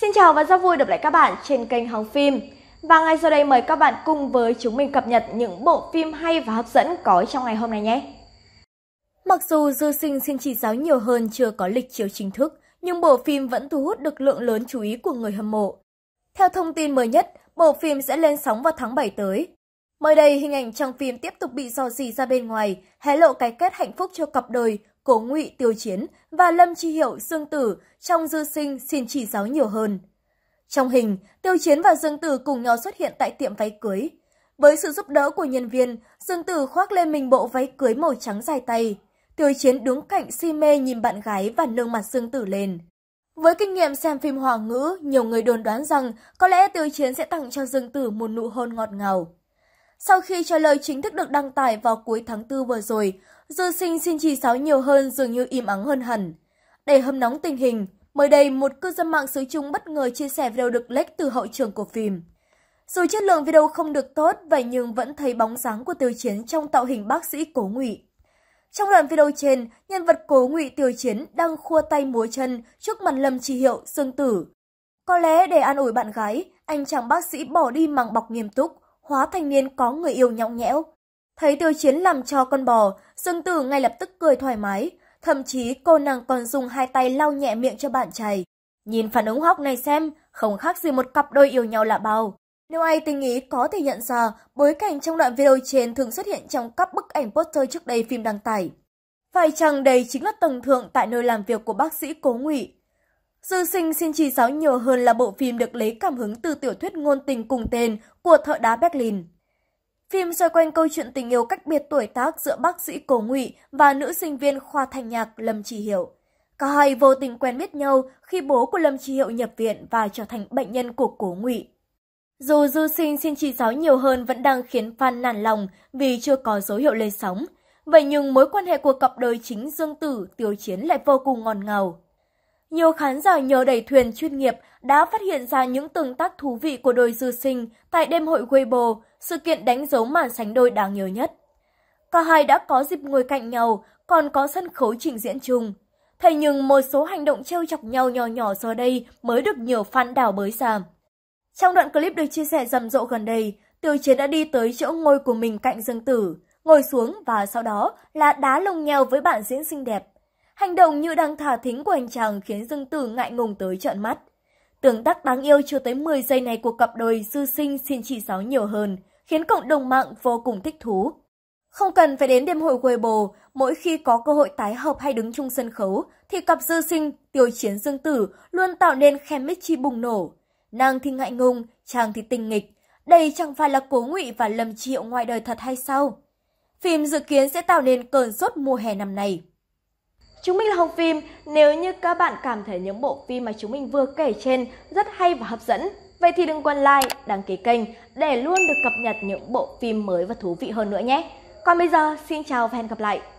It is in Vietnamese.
Xin chào và rất vui được lại các bạn trên kênh Hóng Phim. Và ngay sau đây mời các bạn cùng với chúng mình cập nhật những bộ phim hay và hấp dẫn có trong ngày hôm nay nhé. Mặc dù Dư Sinh xin chỉ giáo nhiều hơn chưa có lịch chiếu chính thức, nhưng bộ phim vẫn thu hút được lượng lớn chú ý của người hâm mộ. Theo thông tin mới nhất, bộ phim sẽ lên sóng vào tháng 7 tới. Mới đây, hình ảnh trong phim tiếp tục bị dò dỉ ra bên ngoài, hé lộ cái kết hạnh phúc cho cặp đời Cố Ngụy Tiêu Chiến và Lâm Chi Hiệu Dương Tử trong dư sinh xin chỉ giáo nhiều hơn. Trong hình, Tiêu Chiến và Dương Tử cùng nhau xuất hiện tại tiệm váy cưới. Với sự giúp đỡ của nhân viên, Dương Tử khoác lên mình bộ váy cưới màu trắng dài tay. Tiêu Chiến đứng cạnh si mê nhìn bạn gái và nương mặt Dương Tử lên. Với kinh nghiệm xem phim Hòa ngữ, nhiều người đồn đoán rằng có lẽ Tiêu Chiến sẽ tặng cho Dương Tử một nụ hôn ngọt ngào. Sau khi trả lời chính thức được đăng tải vào cuối tháng 4 vừa rồi, dư sinh xin chỉ sáo nhiều hơn dường như im ắng hơn hẳn. Để hâm nóng tình hình, mới đây một cư dân mạng xứ Trung bất ngờ chia sẻ video được lách từ hậu trường của phim. Dù chất lượng video không được tốt, vậy nhưng vẫn thấy bóng dáng của Tiêu Chiến trong tạo hình bác sĩ Cố Ngụy. Trong đoạn video trên, nhân vật Cố Ngụy Tiêu Chiến đang khua tay múa chân trước mặt Lâm Chi Hiệu, sương Tử. Có lẽ để an ủi bạn gái, anh chàng bác sĩ bỏ đi màng bọc nghiêm túc, hóa thành niên có người yêu nhõng nhẽo. Thấy tiêu chiến làm cho con bò, Dương Tử ngay lập tức cười thoải mái, thậm chí cô nàng còn dùng hai tay lau nhẹ miệng cho bạn trai. Nhìn phản ứng hóc này xem, không khác gì một cặp đôi yêu nhau lạ bao. Nếu ai tình ý có thể nhận ra, bối cảnh trong đoạn video trên thường xuất hiện trong các bức ảnh poster trước đây phim đăng tải. Phải chăng đây chính là tầng thượng tại nơi làm việc của bác sĩ Cố Ngụy? Dư sinh xin chỉ giáo nhiều hơn là bộ phim được lấy cảm hứng từ tiểu thuyết ngôn tình cùng tên của thợ đá Berlin. Phim xoay quanh câu chuyện tình yêu cách biệt tuổi tác giữa bác sĩ Cổ Ngụy và nữ sinh viên khoa thanh nhạc Lâm Chỉ Hiểu. Cả hai vô tình quen biết nhau khi bố của Lâm Chỉ Hiệu nhập viện và trở thành bệnh nhân của cổ Ngụy. Dù dư sinh xin chỉ giáo nhiều hơn vẫn đang khiến fan nản lòng vì chưa có dấu hiệu lên sóng. Vậy nhưng mối quan hệ của cặp đôi chính Dương Tử, Tiểu Chiến lại vô cùng ngọt ngào. Nhiều khán giả nhờ đẩy thuyền chuyên nghiệp đã phát hiện ra những tương tác thú vị của đôi dư sinh tại đêm hội Weibo, sự kiện đánh dấu màn sánh đôi đáng nhớ nhất. Cả hai đã có dịp ngồi cạnh nhau, còn có sân khấu trình diễn chung. Thế nhưng một số hành động trêu chọc nhau nhỏ nhỏ giờ đây mới được nhiều fan đảo bới ra. Trong đoạn clip được chia sẻ rầm rộ gần đây, Tiêu Chiến đã đi tới chỗ ngồi của mình cạnh Dương Tử, ngồi xuống và sau đó là đá lông nhau với bạn diễn xinh đẹp. Hành động như đang thả thính của anh chàng khiến Dương Tử ngại ngùng tới trợn mắt. Tưởng tác đáng yêu chưa tới 10 giây này của cặp đôi dư sinh xin chỉ giáo nhiều hơn, khiến cộng đồng mạng vô cùng thích thú. Không cần phải đến đêm hội bồ, mỗi khi có cơ hội tái hợp hay đứng chung sân khấu, thì cặp dư sinh, tiêu chiến dương tử luôn tạo nên khen mít chi bùng nổ. Nàng thì ngại ngùng, chàng thì tình nghịch. Đây chẳng phải là cố ngụy và lầm triệu ngoài đời thật hay sao? Phim dự kiến sẽ tạo nên cơn sốt mùa hè năm nay. Chúng mình là Hồng Phim, nếu như các bạn cảm thấy những bộ phim mà chúng mình vừa kể trên rất hay và hấp dẫn, vậy thì đừng quên like, đăng ký kênh để luôn được cập nhật những bộ phim mới và thú vị hơn nữa nhé. Còn bây giờ, xin chào và hẹn gặp lại!